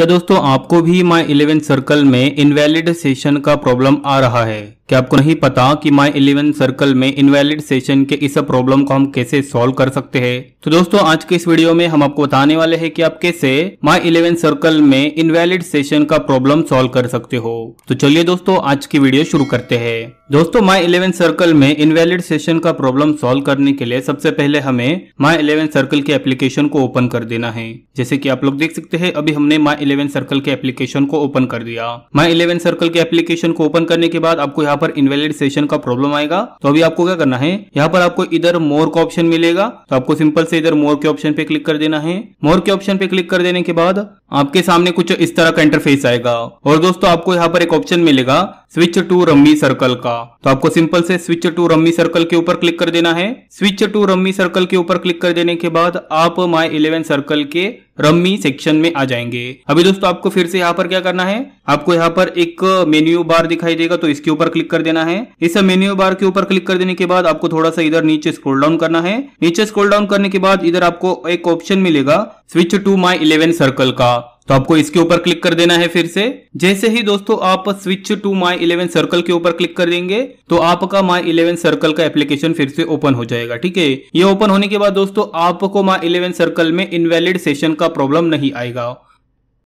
क्या दोस्तों आपको भी माई इलेवन सर्कल में इनवैलिड सेशन का प्रॉब्लम आ रहा है क्या आपको नहीं पता कि माई इलेवन सर्कल में इनवैलिड सेशन के इस प्रॉब्लम को हम कैसे सॉल्व कर सकते हैं तो दोस्तों आज के इस वीडियो में हम आपको बताने वाले हैं कि आप कैसे माई इलेवन सर्कल में इनवैलिड सेशन का प्रॉब्लम सॉल्व कर सकते हो तो चलिए दोस्तों आज की वीडियो शुरू करते हैं दोस्तों माई इलेवन सर्कल में इनवैलिड सेशन का प्रॉब्लम सॉल्व करने के लिए सबसे पहले हमें माई इलेवन सर्कल के एप्लीकेशन को ओपन कर देना है जैसे कि आप लोग देख सकते हैं अभी हमने माई इलेवन सर्कल के एप्लीकेशन को ओपन कर दिया माई इलेवन सर्कल के एप्लीकेशन को ओपन करने के बाद आपको यहाँ पर इनवैलिड सेशन का प्रॉब्लम आएगा तो अभी आपको क्या करना है यहाँ पर आपको इधर मोर का ऑप्शन मिलेगा तो आपको सिंपल से इधर मोर के ऑप्शन पे क्लिक कर देना है मोर के ऑप्शन पे क्लिक कर देने के बाद आपके सामने कुछ इस तरह का इंटरफेस आएगा और दोस्तों आपको यहाँ पर एक ऑप्शन मिलेगा स्विच टू रम्मी सर्कल का तो आपको सिंपल से स्विच टू रम्मी सर्कल के ऊपर क्लिक कर देना है स्विच टू रम्मी सर्कल के ऊपर क्लिक कर देने के बाद आप माई इलेवन सर्कल के रम्मी सेक्शन में आ जाएंगे अभी दोस्तों आपको फिर से यहाँ पर क्या करना है आपको यहाँ पर एक मेन्यू बार दिखाई देगा तो इसके ऊपर क्लिक कर देना है इस मेन्यू बार के ऊपर क्लिक कर देने के बाद आपको थोड़ा सा इधर नीचे स्क्रॉल डाउन करना है नीचे स्क्रॉल डाउन करने के बाद इधर आपको एक ऑप्शन मिलेगा switch to My Eleven Circle का तो आपको इसके ऊपर क्लिक कर देना है फिर से जैसे ही दोस्तों आप switch to My Eleven Circle के ऊपर क्लिक कर देंगे तो आपका माई इलेवन सर्कल का एप्लीकेशन फिर से ओपन हो जाएगा ठीक है ये ओपन होने के बाद दोस्तों आपको माई इलेवन सर्कल में इनवैलिड सेशन का प्रॉब्लम नहीं आएगा